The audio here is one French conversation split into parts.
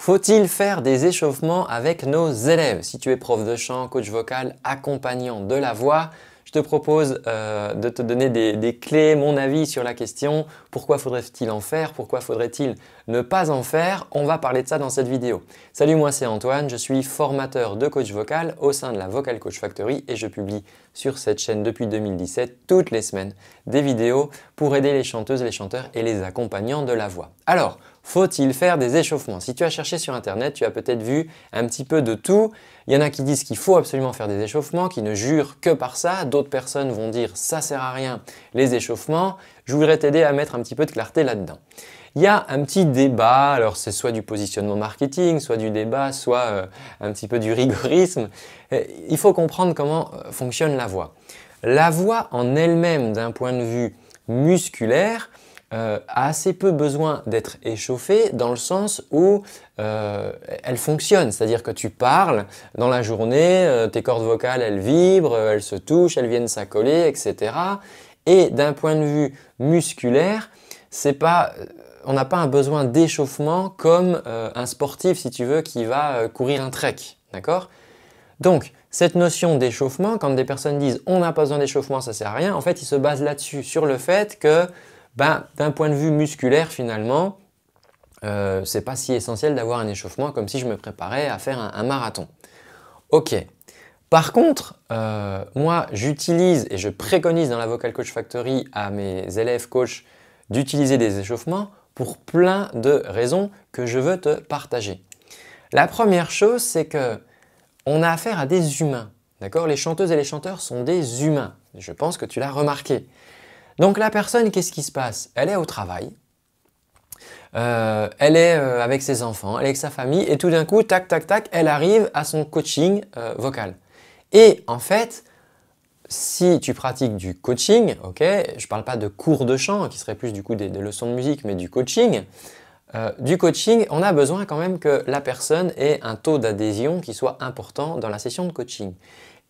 Faut-il faire des échauffements avec nos élèves Si tu es prof de chant, coach vocal, accompagnant de la voix, je te propose euh, de te donner des, des, clés, mon avis sur la question. Pourquoi faudrait-il en faire Pourquoi faudrait-il ne pas en faire On va parler de ça dans cette vidéo. Salut, moi c'est Antoine, je suis formateur de coach vocal au sein de la Vocal Coach Factory et je publie sur cette chaîne depuis 2017 toutes les semaines des vidéos pour aider les chanteuses, les chanteurs et les accompagnants de la voix. Alors, faut-il faire des échauffements Si tu as cherché sur Internet, tu as peut-être vu un petit peu de tout. Il y en a qui disent qu'il faut absolument faire des échauffements, qui ne jurent que par ça. D'autres personnes vont dire ça sert à rien les échauffements. Je voudrais t'aider à mettre un petit peu de clarté là-dedans. Il y a un petit débat, alors c'est soit du positionnement marketing, soit du débat, soit euh, un petit peu du rigorisme. Euh, il faut comprendre comment euh, fonctionne la voix. La voix en elle-même d'un point de vue musculaire, euh, a assez peu besoin d'être échauffée dans le sens où euh, elle fonctionne, c'est-à-dire que tu parles dans la journée, euh, tes cordes vocales elles vibrent, elles se touchent, elles viennent s'accoler, etc. Et d'un point de vue musculaire, pas, on n'a pas un besoin d'échauffement comme un sportif, si tu veux, qui va courir un trek, d'accord Donc, cette notion d'échauffement, quand des personnes disent on n'a pas besoin d'échauffement, ça sert à rien, en fait, ils se basent là-dessus, sur le fait que ben, d'un point de vue musculaire finalement, ce euh, c'est pas si essentiel d'avoir un échauffement comme si je me préparais à faire un, marathon. Ok. Par contre, euh, moi j'utilise et je préconise dans la Vocal Coach Factory à mes élèves coachs d'utiliser des échauffements pour plein de raisons que je veux te partager. La première chose, c'est que on a affaire à des humains. D'accord Les chanteuses et les chanteurs sont des humains. Je pense que tu l'as remarqué. Donc la personne, qu'est-ce qui se passe Elle est au travail, euh, elle est euh, avec ses enfants, elle est avec sa famille, et tout d'un coup, tac, tac, tac, elle arrive à son coaching euh, vocal. Et en fait, si tu pratiques du coaching, ok, je ne parle pas de cours de chant, qui serait plus du coup des, des leçons de musique, mais du coaching, du coaching, on a besoin quand même que la personne ait un taux d'adhésion qui soit important dans la session de coaching.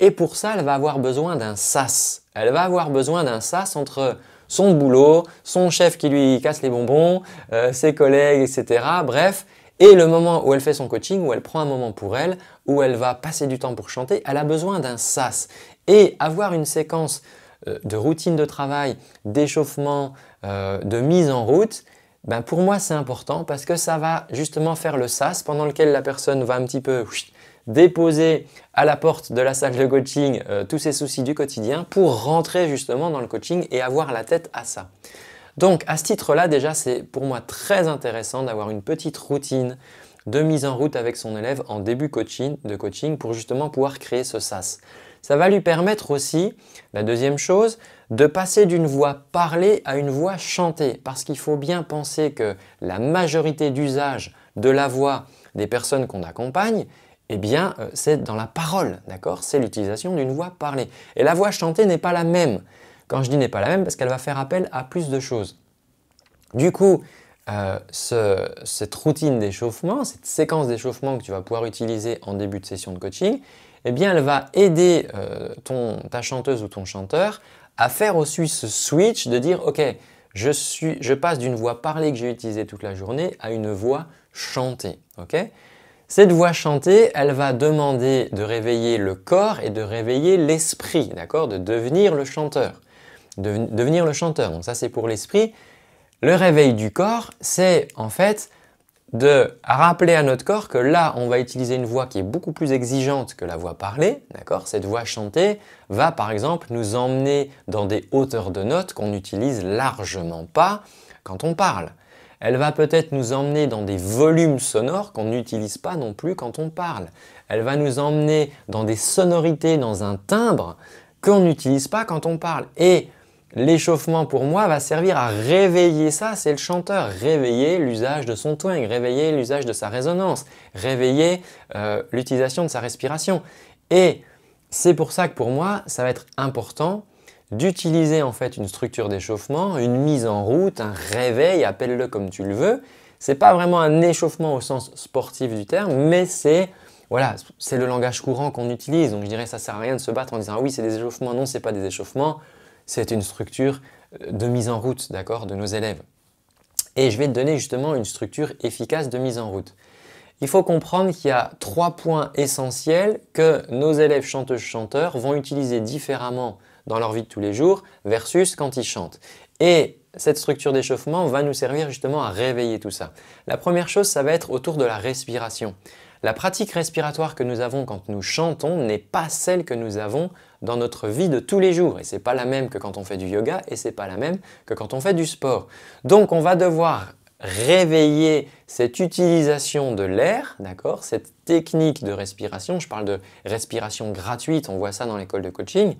Et pour ça, elle va avoir besoin d'un SAS elle va avoir besoin d'un sas entre son boulot, son chef qui lui casse les bonbons, euh, ses collègues, etc. Bref, et le moment où elle fait son coaching, où elle prend un moment pour elle, où elle va passer du temps pour chanter, elle a besoin d'un sas. Et avoir une séquence euh, de routine de travail, d'échauffement, euh, de mise en route, ben, pour moi c'est important parce que ça va justement faire le sas pendant lequel la personne va un petit peu déposer à la porte de la salle de coaching euh, tous ses soucis du quotidien pour rentrer justement dans le coaching et avoir la tête à ça. Donc à ce titre-là, déjà, c'est pour moi très intéressant d'avoir une petite routine de mise en route avec son élève en début coaching, de coaching pour justement pouvoir créer ce SAS. Ça va lui permettre aussi, la deuxième chose, de passer d'une voix parlée à une voix chantée. Parce qu'il faut bien penser que la majorité d'usage de la voix des personnes qu'on accompagne, eh bien, euh, c'est dans la parole, d'accord C'est l'utilisation d'une voix parlée. Et la voix chantée n'est pas la même. Quand je dis n'est pas la même, parce qu'elle va faire appel à plus de choses. Du coup, euh, cette routine d'échauffement, cette séquence d'échauffement que tu vas pouvoir utiliser en début de session de coaching, eh bien, elle va aider euh, ton, ta chanteuse ou ton chanteur à faire aussi ce switch de dire, OK, je, je passe d'une voix parlée que j'ai utilisée toute la journée à une voix chantée, cette voix chantée, elle va demander de réveiller le corps et de réveiller l'esprit, De devenir le chanteur. devenir le chanteur, ça c'est pour l'esprit. Le réveil du corps, c'est en fait de rappeler à notre corps que là, on va utiliser une voix qui est beaucoup plus exigeante que la voix parlée, Cette voix chantée va par exemple nous emmener dans des hauteurs de notes qu'on n'utilise largement pas quand on parle. Elle va peut-être nous emmener dans des volumes sonores qu'on n'utilise pas non plus quand on parle. Elle va nous emmener dans des sonorités, dans un timbre qu'on n'utilise pas quand on parle. Et l'échauffement pour moi va servir à réveiller ça, c'est le chanteur, réveiller l'usage de son twang, réveiller l'usage de sa résonance, réveiller euh, l'utilisation de sa respiration. Et c'est pour ça que pour moi, ça va être important d'utiliser en fait une structure d'échauffement, une mise en route, un réveil, appelle-le comme tu le veux. C'est pas vraiment un échauffement au sens sportif du terme, mais c'est voilà, c'est le langage courant qu'on utilise. Donc je dirais ça sert à rien de se battre en disant ah oui, c'est des échauffements, non, c'est pas des échauffements, c'est une structure euh, de mise en route, d'accord, de nos élèves. Et je vais te donner justement une structure efficace de mise en route il faut comprendre qu'il y a trois points essentiels que nos élèves chanteuses-chanteurs vont utiliser différemment dans leur vie de tous les jours versus quand ils chantent. Et cette structure d'échauffement va nous servir justement à réveiller tout ça. La première chose, ça va être autour de la respiration. La pratique respiratoire que nous avons quand nous chantons n'est pas celle que nous avons dans notre vie de tous les jours. Et ce n'est pas la même que quand on fait du yoga et c'est pas la même que quand on fait du sport. Donc on va devoir réveiller cette utilisation de l'air, d'accord, cette technique de respiration, je parle de respiration gratuite, on voit ça dans l'école de coaching,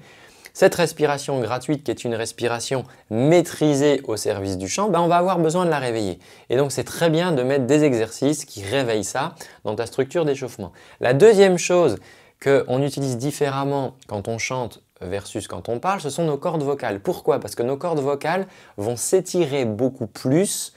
cette respiration gratuite qui est une respiration maîtrisée au service du chant, ben, on va avoir besoin de la réveiller. Et donc c'est très bien de mettre des exercices qui réveillent ça dans ta structure d'échauffement. La deuxième chose qu'on utilise différemment quand on chante versus quand on parle, ce sont nos cordes vocales. Pourquoi Parce que nos cordes vocales vont s'étirer beaucoup plus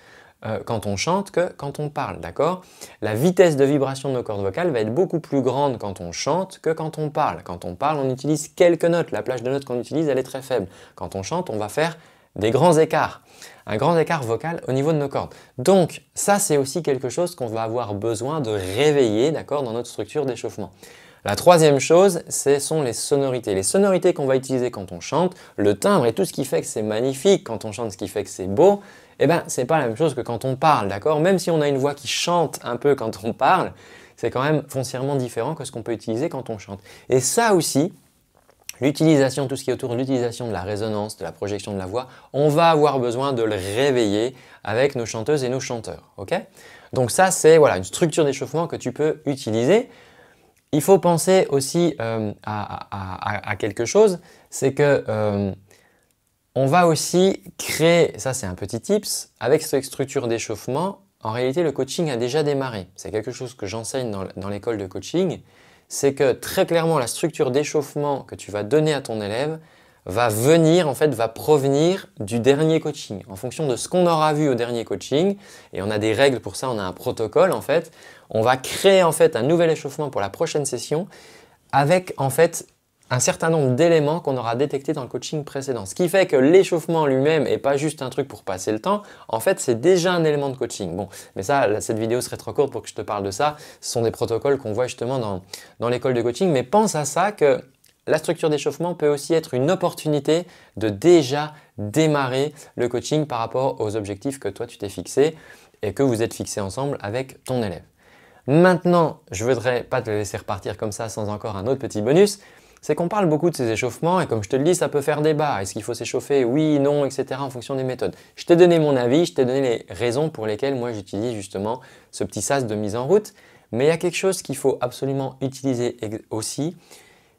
euh, quand on chante que quand on parle, d'accord La vitesse de vibration de nos cordes vocales va être beaucoup plus grande quand on chante que quand on parle. Quand on parle, on utilise quelques notes. La plage de notes qu'on utilise, elle est très faible. Quand on chante, on va faire des grands écarts, un grand écart vocal au niveau de nos cordes. Donc ça, c'est aussi quelque chose qu'on va avoir besoin de réveiller, d'accord, dans notre structure d'échauffement. La troisième chose, ce sont les sonorités. Les sonorités qu'on va utiliser quand on chante, le timbre et tout ce qui fait que c'est magnifique, quand on chante ce qui fait que c'est beau, eh ben pas la même chose que quand on parle, d'accord Même si on a une voix qui chante un peu quand on parle, c'est quand même foncièrement différent que ce qu'on peut utiliser quand on chante. Et ça aussi, l'utilisation, tout ce qui est autour de l'utilisation de la résonance, de la projection de la voix, on va avoir besoin de le réveiller avec nos chanteuses et nos chanteurs, ok Donc ça, c'est voilà, une structure d'échauffement que tu peux utiliser. Il faut penser aussi euh, à, quelque chose, c'est que euh, on va aussi créer, ça c'est un petit tips, avec cette structure d'échauffement, en réalité le coaching a déjà démarré. C'est quelque chose que j'enseigne dans, l'école de coaching, c'est que très clairement la structure d'échauffement que tu vas donner à ton élève, va venir, en fait, va provenir du dernier coaching, en fonction de ce qu'on aura vu au dernier coaching. Et on a des règles pour ça, on a un protocole, en fait. On va créer, en fait, un nouvel échauffement pour la prochaine session avec, en fait, un certain nombre d'éléments qu'on aura détectés dans le coaching précédent. Ce qui fait que l'échauffement lui-même n'est pas juste un truc pour passer le temps. En fait, c'est déjà un élément de coaching. Bon, mais ça, cette vidéo serait trop courte pour que je te parle de ça. Ce sont des protocoles qu'on voit justement dans, dans l'école de coaching. Mais pense à ça que la structure d'échauffement peut aussi être une opportunité de déjà démarrer le coaching par rapport aux objectifs que toi tu t'es fixé et que vous êtes fixé ensemble avec ton élève. Maintenant, je ne voudrais pas te laisser repartir comme ça sans encore un autre petit bonus, c'est qu'on parle beaucoup de ces échauffements et comme je te le dis, ça peut faire débat. Est-ce qu'il faut s'échauffer Oui, non, etc. en fonction des méthodes. Je t'ai donné mon avis, je t'ai donné les raisons pour lesquelles moi j'utilise justement ce petit sas de mise en route. Mais il y a quelque chose qu'il faut absolument utiliser aussi,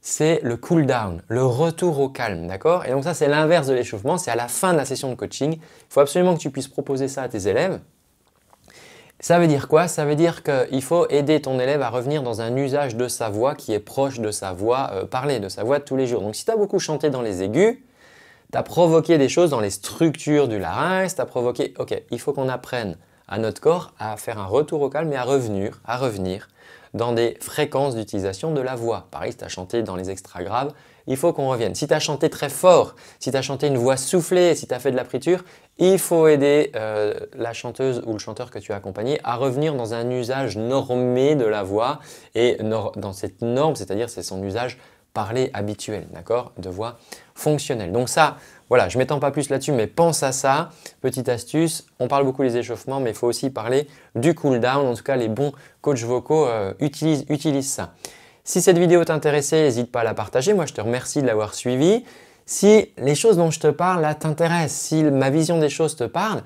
c'est le cool down, le retour au calme, d'accord Et donc ça, c'est l'inverse de l'échauffement, c'est à la fin de la session de coaching. Il faut absolument que tu puisses proposer ça à tes élèves. Ça veut dire quoi Ça veut dire qu'il faut aider ton élève à revenir dans un usage de sa voix qui est proche de sa voix parler euh, parlée, de sa voix de tous les jours. Donc si tu as beaucoup chanté dans les aigus, tu as provoqué des choses dans les structures du larynx, tu as provoqué... Ok, il faut qu'on apprenne à notre corps à faire un retour au calme et à revenir, à revenir dans des fréquences d'utilisation de la voix. Pareil, si tu as chanté dans les extra graves, il faut qu'on revienne. Si tu as chanté très fort, si tu as chanté une voix soufflée, si tu as fait de la priture, il faut aider euh, la chanteuse ou le chanteur que tu as accompagné à revenir dans un usage normé de la voix et dans cette norme, c'est-à-dire c'est son usage parlé habituel, d'accord, de voix fonctionnelle. Donc ça, voilà, je ne m'étends pas plus là-dessus, mais pense à ça. Petite astuce, on parle beaucoup des échauffements, mais il faut aussi parler du cool down. En tout cas, les bons coachs vocaux euh, utilisent, ça. Si cette vidéo t'intéressait, n'hésite pas à la partager. Moi, je te remercie de l'avoir suivie. Si les choses dont je te parle t'intéressent, si ma vision des choses te parle,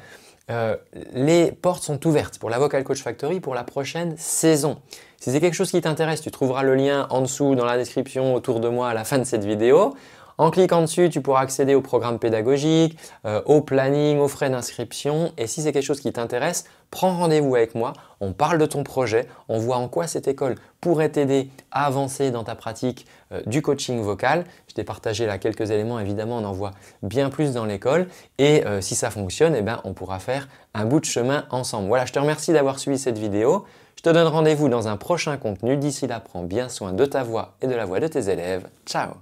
euh, les portes sont ouvertes pour la Vocal Coach Factory pour la prochaine saison. Si c'est quelque chose qui t'intéresse, tu trouveras le lien en dessous dans la description autour de moi à la fin de cette vidéo. En cliquant dessus, tu pourras accéder au programme pédagogique, euh, au planning, aux frais d'inscription. Et si c'est quelque chose qui t'intéresse, prends rendez-vous avec moi, on parle de ton projet, on voit en quoi cette école pourrait t'aider à avancer dans ta pratique euh, du coaching vocal. Je t'ai partagé là quelques éléments, évidemment on en voit bien plus dans l'école. Et euh, si ça fonctionne, eh ben, on pourra faire un bout de chemin ensemble. Voilà, je te remercie d'avoir suivi cette vidéo. Je te donne rendez-vous dans un prochain contenu. D'ici là, prends bien soin de ta voix et de la voix de tes élèves. Ciao